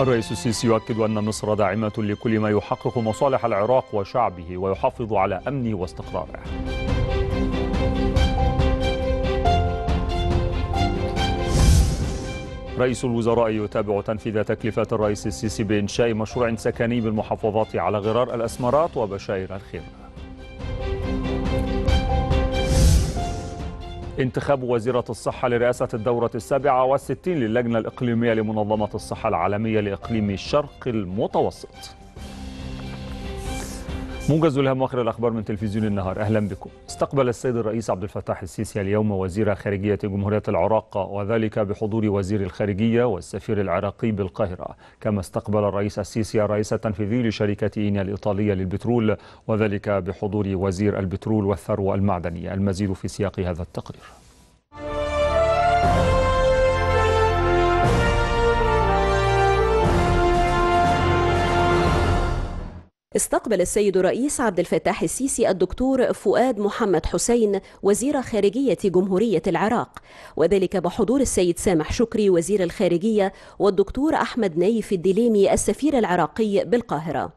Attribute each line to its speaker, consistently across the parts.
Speaker 1: الرئيس السيسي يؤكد أن مصر داعمة لكل ما يحقق مصالح العراق وشعبه ويحافظ على أمنه واستقراره رئيس الوزراء يتابع تنفيذ تكلفة الرئيس السيسي بإنشاء مشروع سكني بالمحافظات على غرار الأسمرات وبشائر الخير انتخاب وزيرة الصحة لرئاسة الدورة السابعة والستين للجنة الإقليمية لمنظمة الصحة العالمية لإقليم الشرق المتوسط موجز الهام واخر الاخبار من تلفزيون النهار اهلا بكم. استقبل السيد الرئيس عبد الفتاح السيسي اليوم وزير خارجيه جمهوريه العراق وذلك بحضور وزير الخارجيه والسفير العراقي بالقاهره، كما استقبل الرئيس السيسي الرئيس التنفيذي لشركه اينيا الايطاليه للبترول وذلك بحضور وزير البترول والثروه المعدنيه، المزيد في سياق هذا التقرير.
Speaker 2: استقبل السيد الرئيس عبد الفتاح السيسي الدكتور فؤاد محمد حسين وزير خارجية جمهورية العراق وذلك بحضور السيد سامح شكري وزير الخارجية والدكتور أحمد نايف الدليمي السفير العراقي بالقاهرة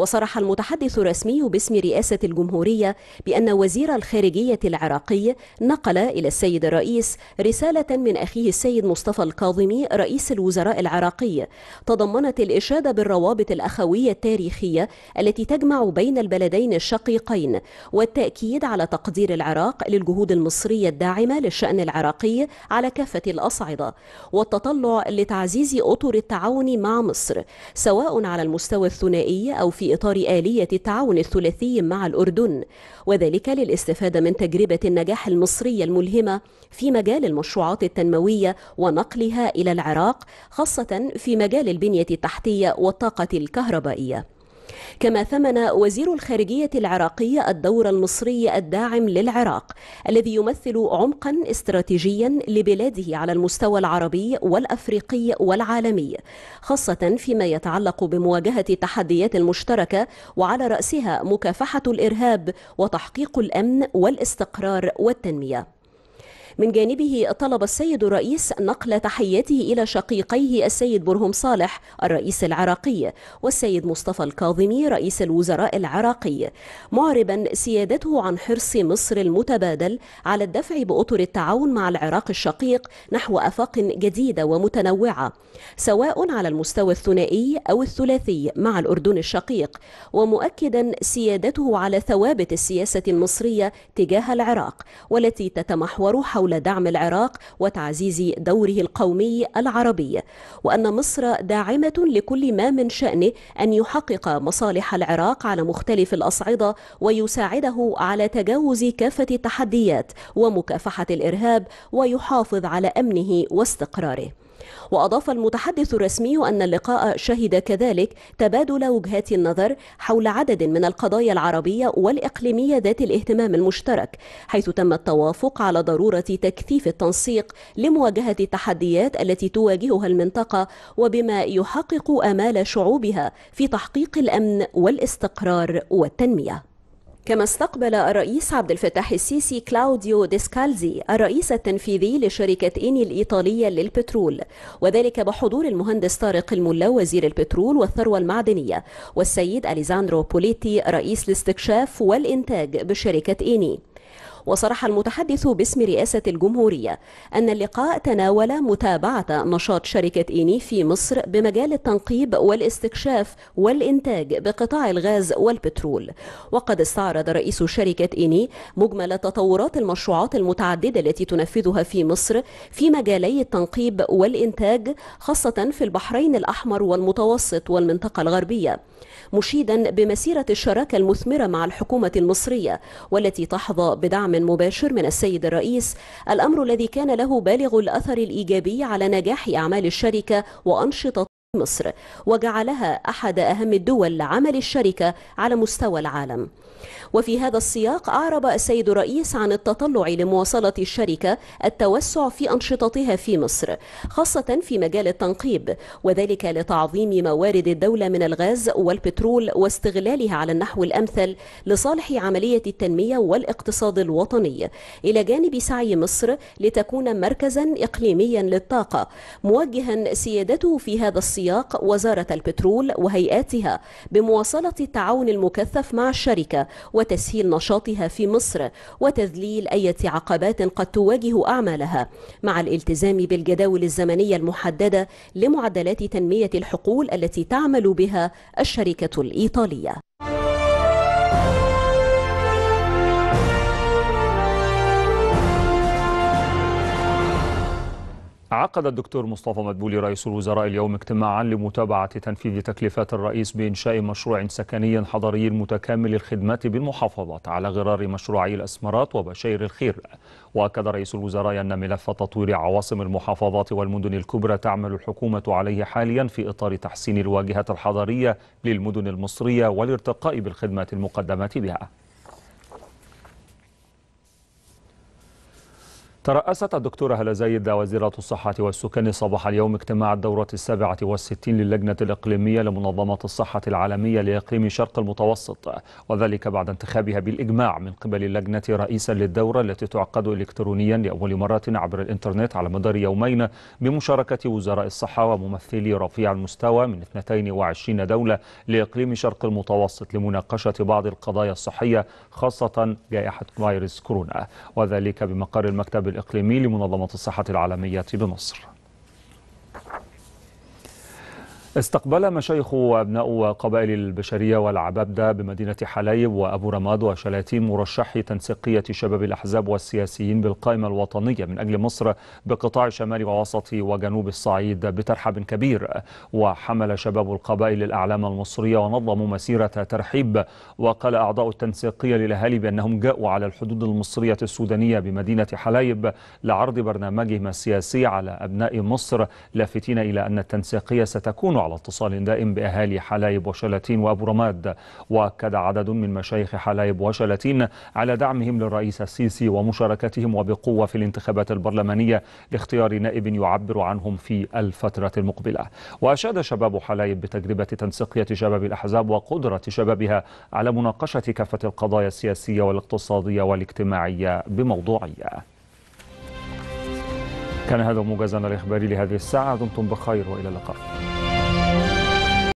Speaker 2: وصرح المتحدث الرسمي باسم رئاسة الجمهورية بأن وزير الخارجية العراقي نقل إلى السيد الرئيس رسالة من أخيه السيد مصطفى الكاظمي رئيس الوزراء العراقي تضمنت الإشادة بالروابط الأخوية التاريخية التي تجمع بين البلدين الشقيقين والتأكيد على تقدير العراق للجهود المصرية الداعمة للشأن العراقي على كافة الأصعدة والتطلع لتعزيز أطر التعاون مع مصر سواء على المستوى الثنائي أو في في إطار آلية التعاون الثلاثي مع الأردن وذلك للاستفادة من تجربة النجاح المصرية الملهمة في مجال المشروعات التنموية ونقلها إلى العراق خاصة في مجال البنية التحتية والطاقة الكهربائية كما ثمن وزير الخارجية العراقي الدور المصري الداعم للعراق الذي يمثل عمقا استراتيجيا لبلاده على المستوى العربي والأفريقي والعالمي خاصة فيما يتعلق بمواجهة التحديات المشتركة وعلى رأسها مكافحة الإرهاب وتحقيق الأمن والاستقرار والتنمية من جانبه طلب السيد الرئيس نقل تحياته إلى شقيقيه السيد برهم صالح الرئيس العراقي والسيد مصطفى الكاظمي رئيس الوزراء العراقي معربا سيادته عن حرص مصر المتبادل على الدفع بأطر التعاون مع العراق الشقيق نحو آفاق جديدة ومتنوعة سواء على المستوى الثنائي أو الثلاثي مع الأردن الشقيق ومؤكدا سيادته على ثوابت السياسة المصرية تجاه العراق والتي تتمحور حول حول دعم العراق وتعزيز دوره القومي العربي وأن مصر داعمة لكل ما من شأنه أن يحقق مصالح العراق على مختلف الأصعدة ويساعده على تجاوز كافة التحديات ومكافحة الإرهاب ويحافظ على أمنه واستقراره وأضاف المتحدث الرسمي أن اللقاء شهد كذلك تبادل وجهات النظر حول عدد من القضايا العربية والإقليمية ذات الاهتمام المشترك حيث تم التوافق على ضرورة تكثيف التنسيق لمواجهة التحديات التي تواجهها المنطقة وبما يحقق آمال شعوبها في تحقيق الأمن والاستقرار والتنمية كما استقبل الرئيس عبد الفتاح السيسي كلاوديو ديسكالزي الرئيس التنفيذي لشركة إيني الإيطالية للبترول وذلك بحضور المهندس طارق الملا وزير البترول والثروة المعدنية والسيد أليزاندرو بوليتي رئيس الاستكشاف والإنتاج بشركة إيني وصرح المتحدث باسم رئاسة الجمهورية أن اللقاء تناول متابعة نشاط شركة إيني في مصر بمجال التنقيب والاستكشاف والإنتاج بقطاع الغاز والبترول وقد استعرض رئيس شركة إيني مجمل تطورات المشروعات المتعددة التي تنفذها في مصر في مجالي التنقيب والإنتاج خاصة في البحرين الأحمر والمتوسط والمنطقة الغربية مشيدا بمسيرة الشراكة المثمرة مع الحكومة المصرية والتي تحظى بدعم مباشر من السيد الرئيس الأمر الذي كان له بالغ الأثر الإيجابي على نجاح أعمال الشركة وأنشطة مصر وجعلها أحد أهم الدول لعمل الشركة على مستوى العالم وفي هذا السياق أعرب السيد الرئيس عن التطلع لمواصلة الشركة التوسع في أنشطتها في مصر خاصة في مجال التنقيب وذلك لتعظيم موارد الدولة من الغاز والبترول واستغلالها على النحو الأمثل لصالح عملية التنمية والاقتصاد الوطني إلى جانب سعي مصر لتكون مركزا إقليميا للطاقة موجها سيادته في هذا السياق سياق وزارة البترول وهيئاتها بمواصلة التعاون المكثف مع الشركة وتسهيل نشاطها في مصر وتذليل أي عقبات قد تواجه أعمالها مع الالتزام بالجداول الزمنية المحددة لمعدلات تنمية الحقول التي تعمل بها الشركة الإيطالية
Speaker 1: عقد الدكتور مصطفى مدبولي رئيس الوزراء اليوم اجتماعا لمتابعة تنفيذ تكلفات الرئيس بإنشاء مشروع سكني حضري متكامل الخدمات بالمحافظات على غرار مشروعي الأسمرات وبشير الخير وأكد رئيس الوزراء أن ملف تطوير عواصم المحافظات والمدن الكبرى تعمل الحكومة عليه حاليا في إطار تحسين الواجهة الحضرية للمدن المصرية والارتقاء بالخدمات المقدمة بها ترأست الدكتورة هلا زايد وزيرة الصحة والسكان صباح اليوم اجتماع الدورة السابعة والستين للجنة الإقليمية لمنظمة الصحة العالمية لإقليم شرق المتوسط وذلك بعد انتخابها بالإجماع من قبل اللجنة رئيسا للدورة التي تعقد إلكترونيا لأول مرة عبر الإنترنت على مدار يومين بمشاركة وزراء الصحة وممثلي رفيع المستوى من 22 دولة لإقليم شرق المتوسط لمناقشة بعض القضايا الصحية خاصة جائحة فيروس كورونا وذلك بمقر المكتب الإقليمي لمنظمة الصحة العالمية بمصر استقبل مشايخ وأبناء قبائل البشرية والعبابدة بمدينة حلايب وأبو رماد وشلاتين مرشحي تنسيقية شباب الأحزاب والسياسيين بالقائمة الوطنية من أجل مصر بقطاع شمال ووسط وجنوب الصعيد بترحب كبير وحمل شباب القبائل الأعلام المصرية ونظموا مسيرة ترحيب وقال أعضاء التنسيقية للأهالي بأنهم جاءوا على الحدود المصرية السودانية بمدينة حلايب لعرض برنامجهم السياسي على أبناء مصر لافتين إلى أن التنسيقية ستكون على اتصال دائم بأهالي حلايب وشلاتين وأبو رماد وأكد عدد من مشايخ حلايب وشلاتين على دعمهم للرئيس السيسي ومشاركتهم وبقوة في الانتخابات البرلمانية لاختيار نائب يعبر عنهم في الفترة المقبلة وأشاد شباب حلايب بتجربة تنسيقية شباب الأحزاب وقدرة شبابها على مناقشة كافة القضايا السياسية والاقتصادية والاجتماعية بموضوعية كان هذا موجزنا الإخباري لهذه الساعة دمتم بخير وإلى اللقاء